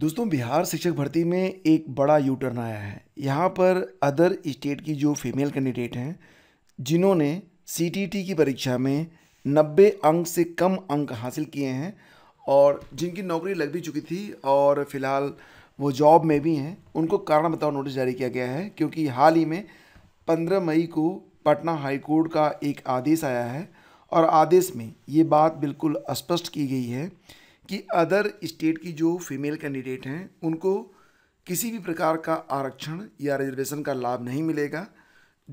दोस्तों बिहार शिक्षक भर्ती में एक बड़ा यू टर्न आया है यहाँ पर अदर स्टेट की जो फीमेल कैंडिडेट हैं जिन्होंने सी की परीक्षा में नब्बे अंक से कम अंक हासिल किए हैं और जिनकी नौकरी लग भी चुकी थी और फिलहाल वो जॉब में भी हैं उनको कारण बताओ नोटिस जारी किया गया है क्योंकि हाल ही में पंद्रह मई को पटना हाईकोर्ट का एक आदेश आया है और आदेश में ये बात बिल्कुल स्पष्ट की गई है कि अदर स्टेट की जो फीमेल कैंडिडेट हैं उनको किसी भी प्रकार का आरक्षण या रिजर्वेशन का लाभ नहीं मिलेगा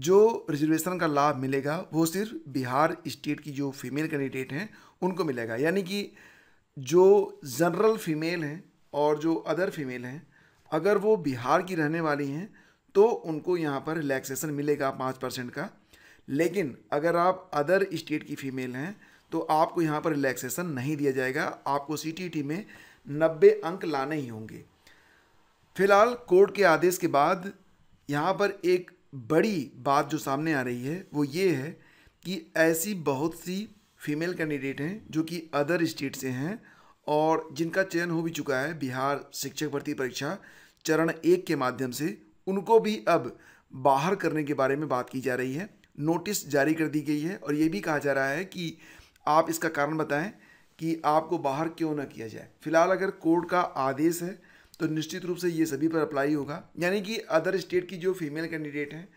जो रिजर्वेशन का लाभ मिलेगा वो सिर्फ बिहार स्टेट की जो फीमेल कैंडिडेट हैं उनको मिलेगा यानी कि जो जनरल फीमेल हैं और जो अदर फीमेल हैं अगर वो बिहार की रहने वाली हैं तो उनको यहाँ पर रिलैक्सेशन मिलेगा पाँच परसेंट का लेकिन अगर आप अदर स्टेट की फ़ीमेल हैं तो आपको यहाँ पर रिलैक्सेशन नहीं दिया जाएगा आपको सी में नब्बे अंक लाने ही होंगे फिलहाल कोर्ट के आदेश के बाद यहाँ पर एक बड़ी बात जो सामने आ रही है वो ये है कि ऐसी बहुत सी फीमेल कैंडिडेट हैं जो कि अदर स्टेट से हैं और जिनका चयन हो भी चुका है बिहार शिक्षक भर्ती परीक्षा चरण एक के माध्यम से उनको भी अब बाहर करने के बारे में बात की जा रही है नोटिस जारी कर दी गई है और ये भी कहा जा रहा है कि आप इसका कारण बताएं कि आपको बाहर क्यों ना किया जाए फिलहाल अगर कोर्ट का आदेश है तो निश्चित रूप से ये सभी पर अप्लाई होगा यानी कि अदर स्टेट की जो फीमेल कैंडिडेट हैं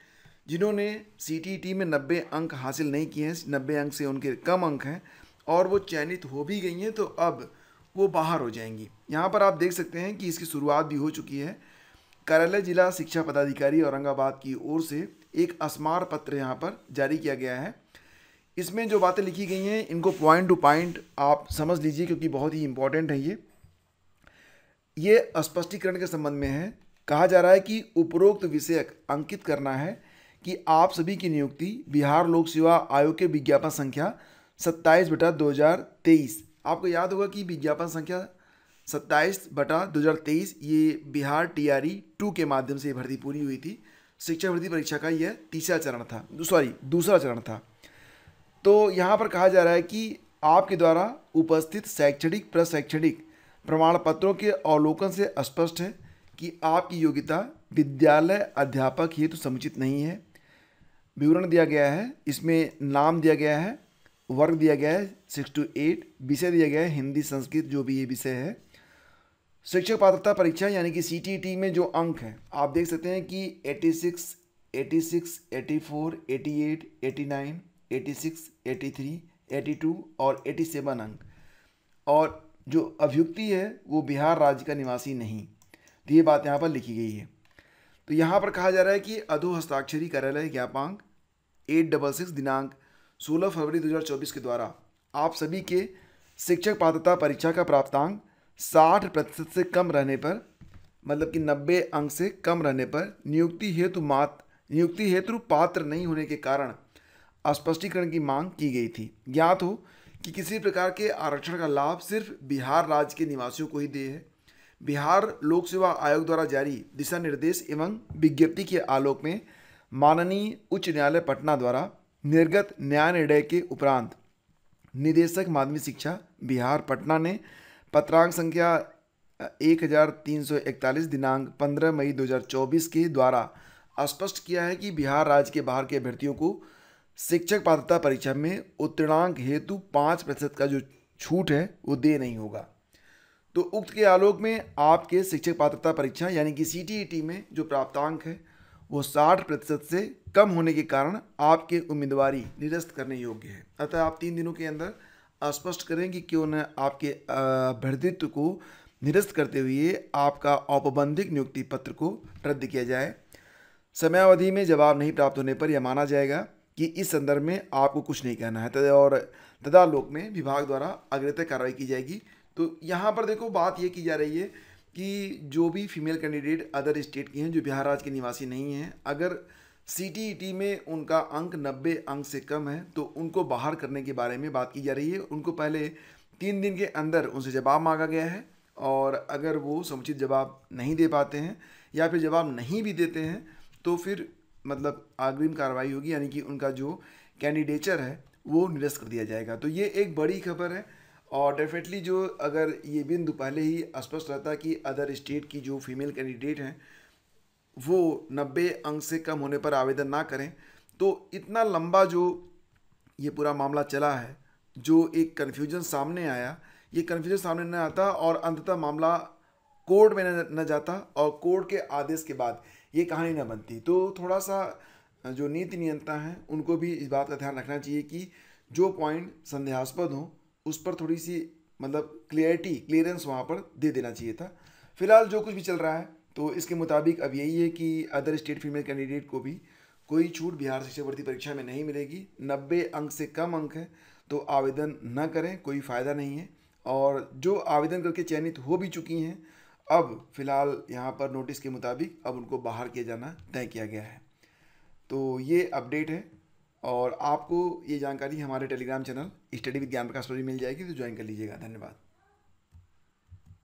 जिन्होंने सी e में नब्बे अंक हासिल नहीं किए हैं नब्बे अंक से उनके कम अंक हैं और वो चयनित हो भी गई हैं तो अब वो बाहर हो जाएंगी यहाँ पर आप देख सकते हैं कि इसकी शुरुआत भी हो चुकी है कार्यालय जिला शिक्षा पदाधिकारी औरंगाबाद की ओर से एक स्मार पत्र यहाँ पर जारी किया गया है इसमें जो बातें लिखी गई हैं इनको पॉइंट टू पॉइंट आप समझ लीजिए क्योंकि बहुत ही इम्पॉर्टेंट है ये ये स्पष्टीकरण के संबंध में है कहा जा रहा है कि उपरोक्त विषयक अंकित करना है कि आप सभी की नियुक्ति बिहार लोक सेवा आयोग के विज्ञापन संख्या सत्ताईस बटा दो हज़ार तेईस आपको याद होगा कि विज्ञापन संख्या सत्ताईस बटा दो हज़ार तेईस ये Bihar T R E two के माध्यम से भर्ती पूरी हुई थी शिक्षा भर्ती परीक्षा का यह तीसरा चरण था सॉरी दूसरा चरण था तो यहाँ पर कहा जा रहा है कि आपके द्वारा उपस्थित शैक्षणिक प्रशैक्षणिक प्रमाण पत्रों के अवलोकन से स्पष्ट है कि आपकी योग्यता विद्यालय अध्यापक हेतु तो समुचित नहीं है विवरण दिया गया है इसमें नाम दिया गया है वर्ग दिया गया है सिक्स टू एट विषय दिया गया है हिंदी संस्कृत जो भी ये विषय है शिक्षक पात्रता परीक्षा यानी कि सी e में जो अंक है आप देख सकते हैं कि eighty six eighty six eighty four eighty eight eighty nine 86, 83, 82 और 87 अंक और जो अभियुक्ति है वो बिहार राज्य का निवासी नहीं तो ये बात यहाँ पर लिखी गई है तो यहाँ पर कहा जा रहा है कि अधो हस्ताक्षरी कार्यालय ज्ञापांक एट डबल सिक्स दिनांक सोलह फरवरी 2024 के द्वारा आप सभी के शिक्षक पात्रता परीक्षा का प्राप्तांक साठ प्रतिशत से कम रहने पर मतलब कि नब्बे अंक से कम रहने पर नियुक्ति हेतु मात्र नियुक्ति हेतु पात्र नहीं होने के कारण स्पष्टीकरण की मांग की गई थी ज्ञात हो कि किसी प्रकार के आरक्षण का लाभ सिर्फ बिहार राज्य के निवासियों को ही दे है बिहार लोक सेवा आयोग द्वारा जारी दिशा निर्देश एवं विज्ञप्ति के आलोक में माननीय उच्च न्यायालय पटना द्वारा निर्गत न्याय निर्णय के उपरांत निदेशक माध्यमिक शिक्षा बिहार पटना ने पत्रांक संख्या 1341 दिनांक 15 मई 2024 के द्वारा स्पष्ट किया है कि बिहार राज्य के बाहर के अभ्यर्थियों को शिक्षक पात्रता परीक्षा में उत्तीर्णांक हेतु पाँच प्रतिशत का जो छूट है वो दे नहीं होगा तो उक्त के आलोक में आपके शिक्षक पात्रता परीक्षा यानी कि सी e में जो प्राप्तांक है वो साठ प्रतिशत से कम होने के कारण आपके उम्मीदवारी निरस्त करने योग्य है अतः आप तीन दिनों के अंदर स्पष्ट करें कि क्यों न आपके अभ्यर्थित्व को निरस्त करते हुए आपका औपबंधिक नियुक्ति पत्र को रद्द किया जाए समयावधि में जवाब नहीं प्राप्त होने पर यह माना जाएगा कि इस संदर्भ में आपको कुछ नहीं कहना है तदा और तदालोक में विभाग द्वारा अग्रतः कार्रवाई की जाएगी तो यहाँ पर देखो बात ये की जा रही है कि जो भी फीमेल कैंडिडेट अदर स्टेट की हैं जो बिहार राज्य के निवासी नहीं हैं अगर सी e में उनका अंक नब्बे अंक से कम है तो उनको बाहर करने के बारे में बात की जा रही है उनको पहले तीन दिन के अंदर उनसे जवाब मांगा गया है और अगर वो समुचित जवाब नहीं दे पाते हैं या फिर जवाब नहीं भी देते हैं तो फिर मतलब अग्रिम कार्रवाई होगी यानी कि उनका जो कैंडिडेचर है वो निरस्त कर दिया जाएगा तो ये एक बड़ी खबर है और डेफिनेटली जो अगर ये बिंदु पहले ही स्पष्ट रहता कि अदर स्टेट की जो फीमेल कैंडिडेट हैं वो नब्बे अंक से कम होने पर आवेदन ना करें तो इतना लंबा जो ये पूरा मामला चला है जो एक कन्फ्यूजन सामने आया ये कन्फ्यूजन सामने न आता और अंततः मामला कोर्ट में न जाता और कोर्ट के आदेश के बाद ये कहानी ना बनती तो थोड़ा सा जो नीति नियंत्रता हैं उनको भी इस बात का ध्यान रखना चाहिए कि जो पॉइंट संदेहास्पद हों उस पर थोड़ी सी मतलब क्लियरिटी क्लियरेंस वहाँ पर दे देना चाहिए था फिलहाल जो कुछ भी चल रहा है तो इसके मुताबिक अब यही है कि अदर स्टेट फीमेल कैंडिडेट को भी कोई छूट बिहार शिक्षा भर्ती परीक्षा में नहीं मिलेगी नब्बे अंक से कम अंक है तो आवेदन न करें कोई फ़ायदा नहीं है और जो आवेदन करके चयनित हो भी चुकी हैं अब फ़िलहाल यहाँ पर नोटिस के मुताबिक अब उनको बाहर किया जाना तय किया गया है तो ये अपडेट है और आपको ये जानकारी हमारे टेलीग्राम चैनल स्टडी विद ज्ञान प्रकाश पर भी मिल जाएगी तो ज्वाइन कर लीजिएगा धन्यवाद